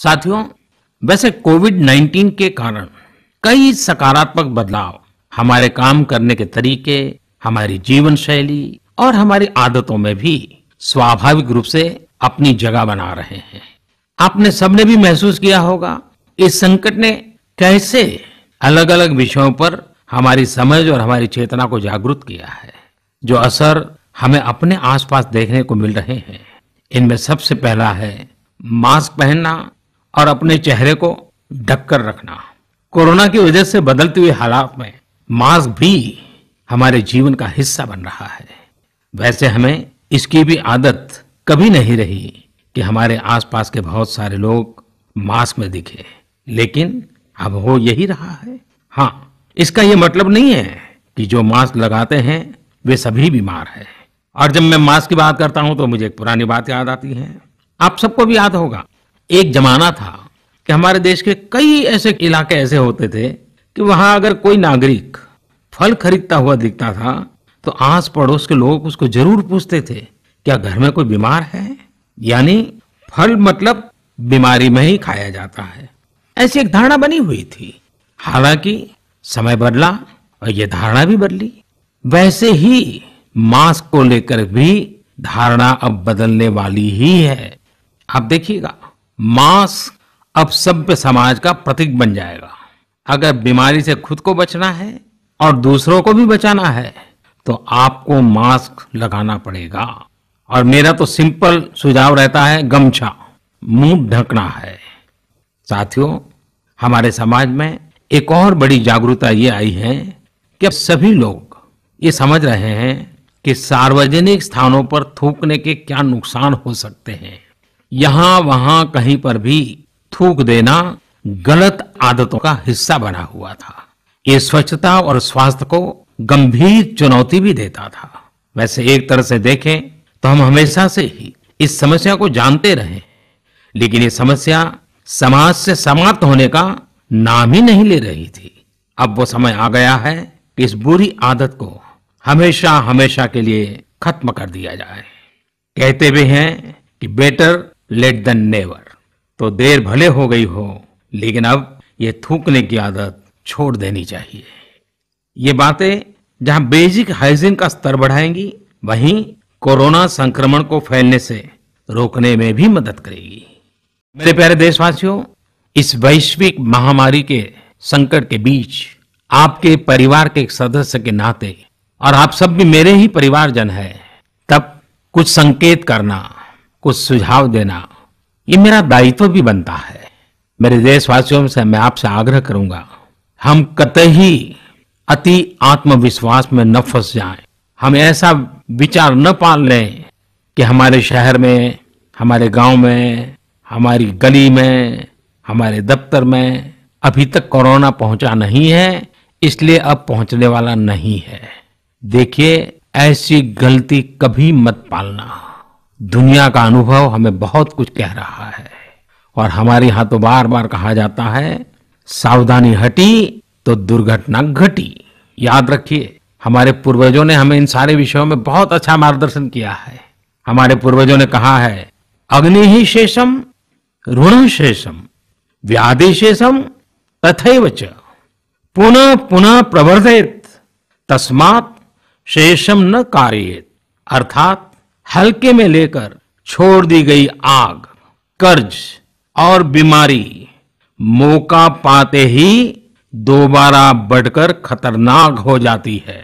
साथियों वैसे कोविड 19 के कारण कई सकारात्मक बदलाव हमारे काम करने के तरीके हमारी जीवन शैली और हमारी आदतों में भी स्वाभाविक रूप से अपनी जगह बना रहे हैं आपने सबने भी महसूस किया होगा इस संकट ने कैसे अलग अलग विषयों पर हमारी समझ और हमारी चेतना को जागृत किया है जो असर हमें अपने आसपास देखने को मिल रहे हैं इनमें सबसे पहला है मास्क पहनना और अपने चेहरे को ढककर रखना कोरोना की वजह से बदलते हुए हालात में मास्क भी हमारे जीवन का हिस्सा बन रहा है वैसे हमें इसकी भी आदत कभी नहीं रही कि हमारे आसपास के बहुत सारे लोग मास्क में दिखे लेकिन अब हो यही रहा है हाँ इसका ये मतलब नहीं है कि जो मास्क लगाते हैं वे सभी बीमार है और जब मैं मास्क की बात करता हूं तो मुझे एक पुरानी बात याद आती है आप सबको भी याद होगा एक जमाना था कि हमारे देश के कई ऐसे इलाके ऐसे होते थे कि वहां अगर कोई नागरिक फल खरीदता हुआ दिखता था तो आस पड़ोस के लोग उसको जरूर पूछते थे क्या घर में कोई बीमार है यानी फल मतलब बीमारी में ही खाया जाता है ऐसी एक धारणा बनी हुई थी हालांकि समय बदला और यह धारणा भी बदली वैसे ही मास्क को लेकर भी धारणा अब बदलने वाली ही है आप देखिएगा मास्क अब सभ्य समाज का प्रतीक बन जाएगा अगर बीमारी से खुद को बचना है और दूसरों को भी बचाना है तो आपको मास्क लगाना पड़ेगा और मेरा तो सिंपल सुझाव रहता है गमछा मुंह ढकना है साथियों हमारे समाज में एक और बड़ी जागरूकता ये आई है कि अब सभी लोग ये समझ रहे हैं कि सार्वजनिक स्थानों पर थूकने के क्या नुकसान हो सकते हैं यहां वहां कहीं पर भी थूक देना गलत आदतों का हिस्सा बना हुआ था ये स्वच्छता और स्वास्थ्य को गंभीर चुनौती भी देता था वैसे एक तरह से देखें तो हम हमेशा से ही इस समस्या को जानते रहे लेकिन ये समस्या समाज से समाप्त होने का नाम ही नहीं ले रही थी अब वो समय आ गया है कि इस बुरी आदत को हमेशा हमेशा के लिए खत्म कर दिया जाए कहते भी हैं कि बेटर लेट देन नेवर तो देर भले हो गई हो लेकिन अब ये थूकने की आदत छोड़ देनी चाहिए ये बातें जहां बेसिक हाइजीन का स्तर बढ़ाएंगी वहीं कोरोना संक्रमण को फैलने से रोकने में भी मदद करेगी मेरे प्यारे देशवासियों इस वैश्विक महामारी के संकट के बीच आपके परिवार के एक सदस्य के नाते और आप सब भी मेरे ही परिवारजन है तब कुछ संकेत करना कुछ सुझाव देना ये मेरा दायित्व भी बनता है मेरे देशवासियों से मैं आपसे आग्रह करूंगा हम कतई अति आत्मविश्वास में न फंस जाए हम ऐसा विचार न पाल लें कि हमारे शहर में हमारे गांव में हमारी गली में हमारे दफ्तर में अभी तक कोरोना पहुंचा नहीं है इसलिए अब पहुंचने वाला नहीं है देखिए ऐसी गलती कभी मत पालना दुनिया का अनुभव हमें बहुत कुछ कह रहा है और हमारे यहां तो बार बार कहा जाता है सावधानी हटी तो दुर्घटना घटी याद रखिए हमारे पूर्वजों ने हमें इन सारे विषयों में बहुत अच्छा मार्गदर्शन किया है हमारे पूर्वजों ने कहा है अग्नि ही शेषम ऋण शेषम व्याधि शेषम तथैव च पुनः पुनः प्रवर्धित तस्मात शेषम न कार्येत अर्थात हल्के में लेकर छोड़ दी गई आग कर्ज और बीमारी मौका पाते ही दोबारा बढ़कर खतरनाक हो जाती है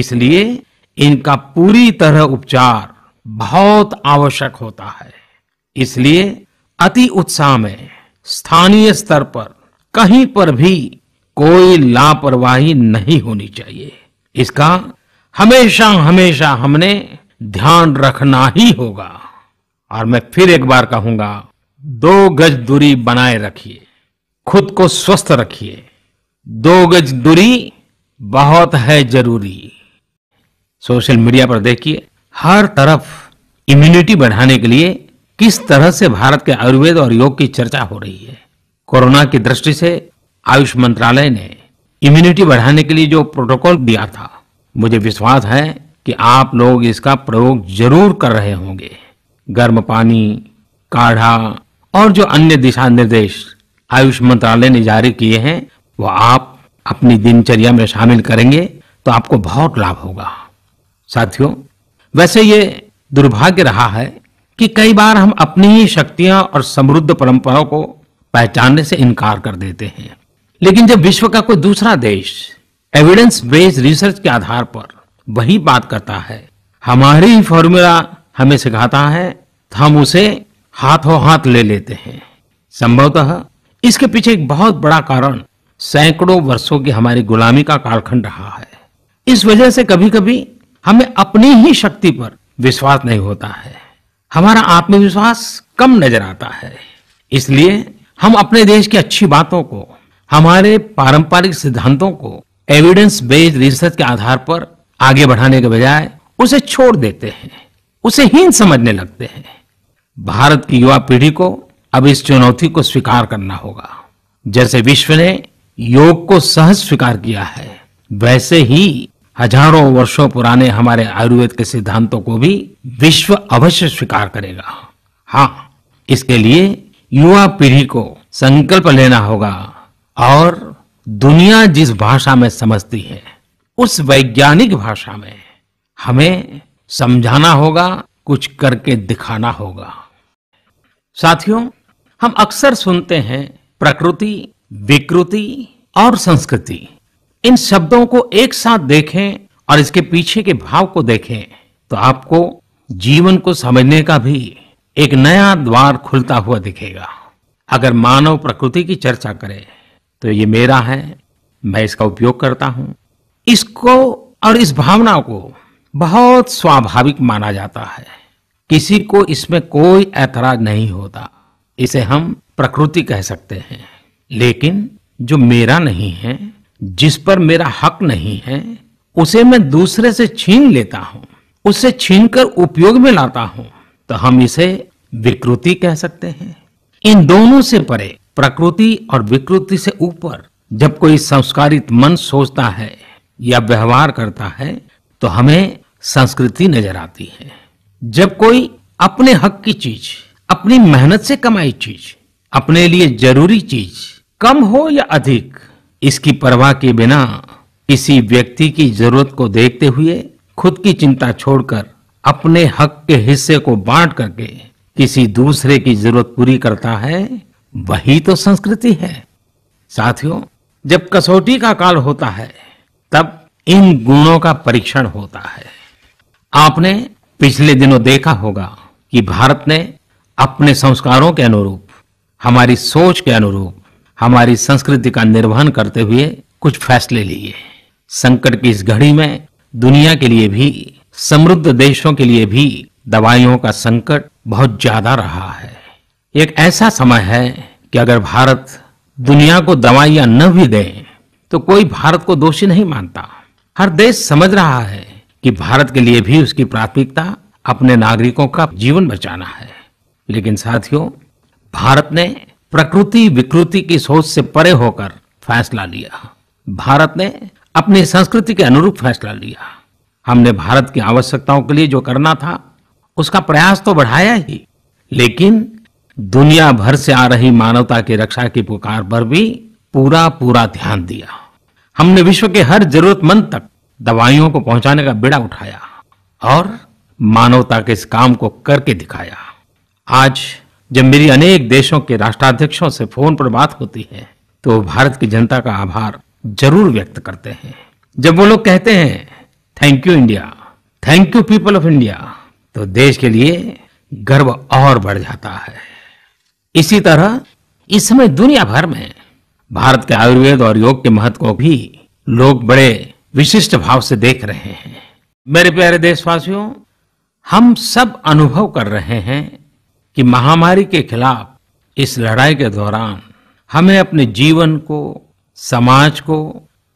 इसलिए इनका पूरी तरह उपचार बहुत आवश्यक होता है इसलिए अति उत्साह में स्थानीय स्तर पर कहीं पर भी कोई लापरवाही नहीं होनी चाहिए इसका हमेशा हमेशा हमने ध्यान रखना ही होगा और मैं फिर एक बार कहूंगा दो गज दूरी बनाए रखिए खुद को स्वस्थ रखिए दो गज दूरी बहुत है जरूरी सोशल मीडिया पर देखिए हर तरफ इम्यूनिटी बढ़ाने के लिए किस तरह से भारत के आयुर्वेद और योग की चर्चा हो रही है कोरोना की दृष्टि से आयुष मंत्रालय ने इम्यूनिटी बढ़ाने के लिए जो प्रोटोकॉल दिया था मुझे विश्वास है कि आप लोग इसका प्रयोग जरूर कर रहे होंगे गर्म पानी काढ़ा और जो अन्य दिशा निर्देश आयुष मंत्रालय ने जारी किए हैं वो आप अपनी दिनचर्या में शामिल करेंगे तो आपको बहुत लाभ होगा साथियों वैसे ये दुर्भाग्य रहा है कि कई बार हम अपनी ही शक्तियां और समृद्ध परंपराओं को पहचानने से इनकार कर देते हैं लेकिन जब विश्व का कोई दूसरा देश एविडेंस बेस्ड रिसर्च के आधार पर वही बात करता है हमारी ही फॉर्मूला हमें सिखाता है तो हम उसे हाथों हाथ ले लेते हैं संभवतः इसके पीछे एक बहुत बड़ा कारण सैकड़ों वर्षों की हमारी गुलामी का कालखंड रहा है इस वजह से कभी कभी हमें अपनी ही शक्ति पर विश्वास नहीं होता है हमारा आत्मविश्वास कम नजर आता है इसलिए हम अपने देश की अच्छी बातों को हमारे पारंपरिक सिद्धांतों को एविडेंस बेस्ड रिसर्च के आधार पर आगे बढ़ाने के बजाय उसे छोड़ देते हैं उसे हीन समझने लगते हैं भारत की युवा पीढ़ी को अब इस चुनौती को स्वीकार करना होगा जैसे विश्व ने योग को सहज स्वीकार किया है वैसे ही हजारों वर्षों पुराने हमारे आयुर्वेद के सिद्धांतों को भी विश्व अवश्य स्वीकार करेगा हाँ इसके लिए युवा पीढ़ी को संकल्प लेना होगा और दुनिया जिस भाषा में समझती है उस वैज्ञानिक भाषा में हमें समझाना होगा कुछ करके दिखाना होगा साथियों हम अक्सर सुनते हैं प्रकृति विकृति और संस्कृति इन शब्दों को एक साथ देखें और इसके पीछे के भाव को देखें तो आपको जीवन को समझने का भी एक नया द्वार खुलता हुआ दिखेगा अगर मानव प्रकृति की चर्चा करें तो ये मेरा है मैं इसका उपयोग करता हूं इसको और इस भावना को बहुत स्वाभाविक माना जाता है किसी को इसमें कोई ऐतराज नहीं होता इसे हम प्रकृति कह सकते हैं लेकिन जो मेरा नहीं है जिस पर मेरा हक नहीं है उसे मैं दूसरे से छीन लेता हूं उसे छीनकर उपयोग में लाता हूं तो हम इसे विकृति कह सकते हैं इन दोनों से परे प्रकृति और विकृति से ऊपर जब कोई संस्कारित मन सोचता है या व्यवहार करता है तो हमें संस्कृति नजर आती है जब कोई अपने हक की चीज अपनी मेहनत से कमाई चीज अपने लिए जरूरी चीज कम हो या अधिक इसकी परवाह के बिना किसी व्यक्ति की जरूरत को देखते हुए खुद की चिंता छोड़कर अपने हक के हिस्से को बांट करके किसी दूसरे की जरूरत पूरी करता है वही तो संस्कृति है साथियों जब कसौटी का काल होता है तब इन गुणों का परीक्षण होता है आपने पिछले दिनों देखा होगा कि भारत ने अपने संस्कारों के अनुरूप हमारी सोच के अनुरूप हमारी संस्कृति का निर्वहन करते हुए कुछ फैसले लिए संकट की इस घड़ी में दुनिया के लिए भी समृद्ध देशों के लिए भी दवाइयों का संकट बहुत ज्यादा रहा है एक ऐसा समय है कि अगर भारत दुनिया को दवाइयां न भी दें तो कोई भारत को दोषी नहीं मानता हर देश समझ रहा है कि भारत के लिए भी उसकी प्राथमिकता अपने नागरिकों का जीवन बचाना है लेकिन साथियों भारत ने प्रकृति विकृति की सोच से परे होकर फैसला लिया भारत ने अपनी संस्कृति के अनुरूप फैसला लिया हमने भारत की आवश्यकताओं के लिए जो करना था उसका प्रयास तो बढ़ाया ही लेकिन दुनिया भर से आ रही मानवता की रक्षा की पुकार पर भी पूरा पूरा ध्यान दिया हमने विश्व के हर जरूरतमंद तक दवाइयों को पहुंचाने का बेड़ा उठाया और मानवता के इस काम को करके दिखाया आज जब मेरी अनेक देशों के राष्ट्राध्यक्षों से फोन पर बात होती है तो भारत की जनता का आभार जरूर व्यक्त करते हैं जब वो लोग कहते हैं thank you India thank you people of India तो देश के लिए गर्व और बढ़ जाता है इसी तरह इस समय दुनिया भर में भारत के आयुर्वेद और योग के महत्व को भी लोग बड़े विशिष्ट भाव से देख रहे हैं मेरे प्यारे देशवासियों हम सब अनुभव कर रहे हैं कि महामारी के खिलाफ इस लड़ाई के दौरान हमें अपने जीवन को समाज को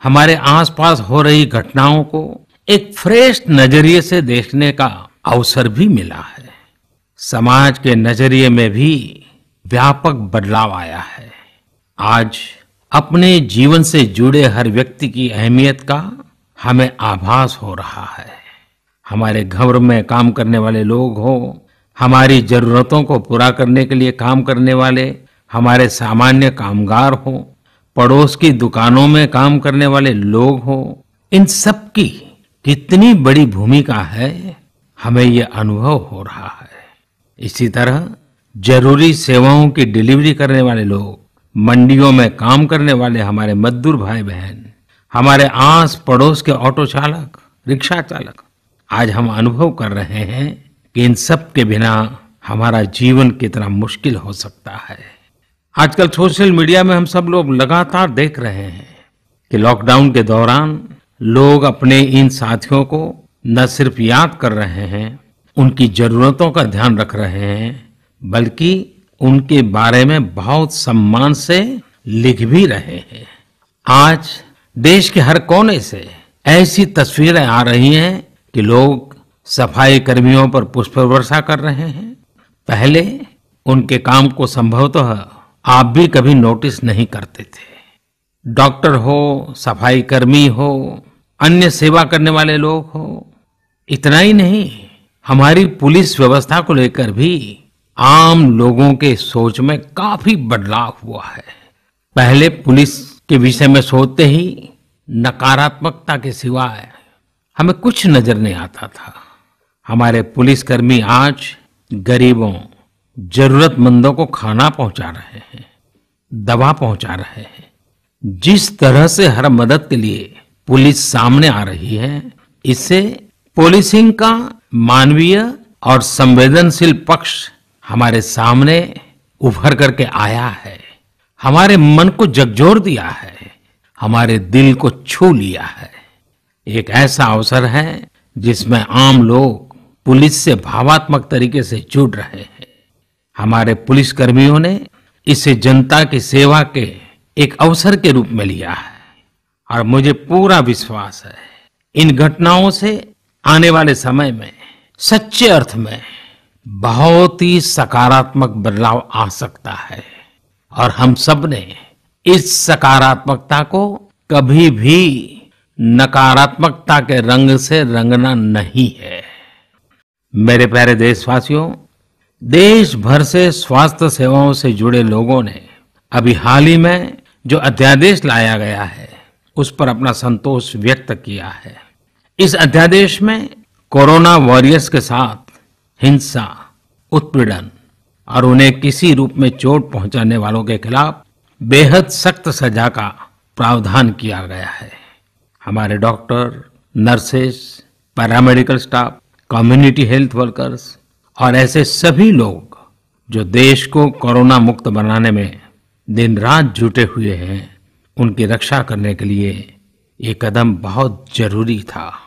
हमारे आसपास हो रही घटनाओं को एक फ्रेश नजरिए से देखने का अवसर भी मिला है समाज के नजरिए में भी व्यापक बदलाव आया है आज अपने जीवन से जुड़े हर व्यक्ति की अहमियत का हमें आभास हो रहा है हमारे घर में काम करने वाले लोग हो हमारी जरूरतों को पूरा करने के लिए काम करने वाले हमारे सामान्य कामगार हो पड़ोस की दुकानों में काम करने वाले लोग हो इन सब की कितनी बड़ी भूमिका है हमें यह अनुभव हो रहा है इसी तरह जरूरी सेवाओं की डिलीवरी करने वाले लोग मंडियों में काम करने वाले हमारे मजदूर भाई बहन हमारे आस पड़ोस के ऑटो चालक रिक्शा चालक आज हम अनुभव कर रहे हैं कि इन सब के बिना हमारा जीवन कितना मुश्किल हो सकता है आजकल सोशल मीडिया में हम सब लोग लगातार देख रहे हैं कि लॉकडाउन के दौरान लोग अपने इन साथियों को न सिर्फ याद कर रहे हैं उनकी जरूरतों का ध्यान रख रहे हैं बल्कि उनके बारे में बहुत सम्मान से लिख भी रहे हैं आज देश के हर कोने से ऐसी तस्वीरें आ रही हैं कि लोग सफाई कर्मियों पर पुष्प वर्षा कर रहे हैं पहले उनके काम को संभवतः आप भी कभी नोटिस नहीं करते थे डॉक्टर हो सफाई कर्मी हो अन्य सेवा करने वाले लोग हो इतना ही नहीं हमारी पुलिस व्यवस्था को लेकर भी आम लोगों के सोच में काफी बदलाव हुआ है पहले पुलिस के विषय में सोचते ही नकारात्मकता के सिवाय हमें कुछ नजर नहीं आता था हमारे पुलिसकर्मी आज गरीबों जरूरतमंदों को खाना पहुंचा रहे हैं दवा पहुंचा रहे हैं जिस तरह से हर मदद के लिए पुलिस सामने आ रही है इससे पुलिसिंग का मानवीय और संवेदनशील पक्ष हमारे सामने उभर करके आया है हमारे मन को जगजोर दिया है हमारे दिल को छू लिया है एक ऐसा अवसर है जिसमें आम लोग पुलिस से भावात्मक तरीके से जुड़ रहे हैं हमारे पुलिसकर्मियों ने इसे जनता की सेवा के एक अवसर के रूप में लिया है और मुझे पूरा विश्वास है इन घटनाओं से आने वाले समय में सच्चे अर्थ में बहुत ही सकारात्मक बदलाव आ सकता है और हम सब ने इस सकारात्मकता को कभी भी नकारात्मकता के रंग से रंगना नहीं है मेरे प्यारे देशवासियों देश भर से स्वास्थ्य सेवाओं से जुड़े लोगों ने अभी हाल ही में जो अध्यादेश लाया गया है उस पर अपना संतोष व्यक्त किया है इस अध्यादेश में कोरोना वॉरियर्स के साथ हिंसा उत्पीड़न और उन्हें किसी रूप में चोट पहुंचाने वालों के खिलाफ बेहद सख्त सजा का प्रावधान किया गया है हमारे doctor nurses paramedical staff community health workers और ऐसे सभी लोग जो देश को कोरोना मुक्त बनाने में दिन रात जुटे हुए हैं उनकी रक्षा करने के लिए ये कदम बहुत जरूरी था